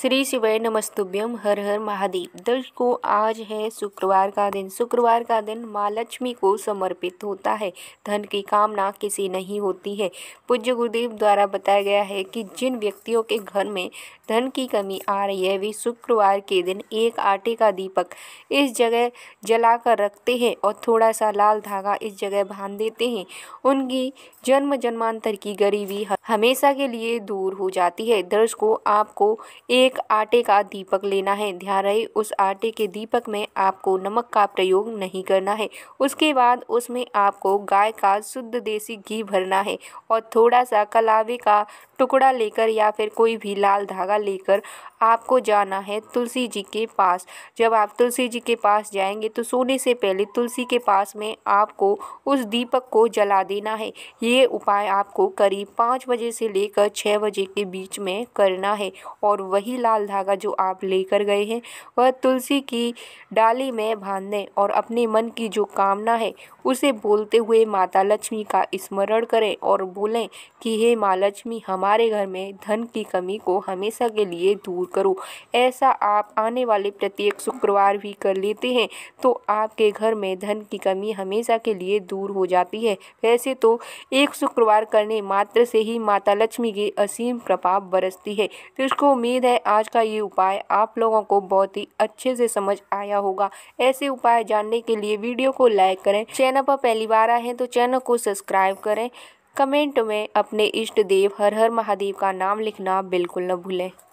श्री शिवय नमस्तुभ्यम हर हर महादेव दर्शकों आज है शुक्रवार का दिन शुक्रवार का दिन माँ लक्ष्मी को समर्पित होता है धन की कामना किसी नहीं होती है पूज्य गुरुदेव द्वारा बताया गया है कि जिन व्यक्तियों के घर में धन की कमी आ रही है वे शुक्रवार के दिन एक आटे का दीपक इस जगह जलाकर रखते हैं और थोड़ा सा लाल धागा इस जगह बांध देते हैं उनकी जन्म जन्मांतर की गरीबी हमेशा के लिए दूर हो जाती है दर्शकों आपको एक आटे का दीपक लेना है ध्यान रहे उस आटे के दीपक में आपको नमक का प्रयोग नहीं करना है उसके बाद उसमें आपको गाय का शुद्ध देसी घी भरना है और थोड़ा सा कलावे का टुकड़ा लेकर या फिर कोई भी लाल धागा लेकर आपको जाना है तुलसी जी के पास जब आप तुलसी जी के पास जाएंगे तो सोने से पहले तुलसी के पास में आपको उस दीपक को जला देना है ये उपाय आपको करीब पाँच बजे से लेकर छः बजे के बीच में करना है और वही लाल धागा जो आप लेकर गए हैं वह तुलसी की डाली में बांधने और अपने मन की जो कामना है उसे बोलते हुए माता लक्ष्मी का स्मरण करें और बोलें कि हे माँ लक्ष्मी हमारे घर में धन की कमी को हमेशा के लिए दूर करो ऐसा आप आने वाले प्रत्येक शुक्रवार भी कर लेते हैं तो आपके घर में धन की कमी हमेशा के लिए दूर हो जाती है वैसे तो एक शुक्रवार करने मात्र से ही माता लक्ष्मी की असीम कृपा बरसती है तो इसको उम्मीद है आज का ये उपाय आप लोगों को बहुत ही अच्छे से समझ आया होगा ऐसे उपाय जानने के लिए वीडियो को लाइक करें चैनल पर पहली बार आए हैं तो चैनल को सब्सक्राइब करें कमेंट में अपने इष्ट देव हर हर महादेव का नाम लिखना बिल्कुल न भूलें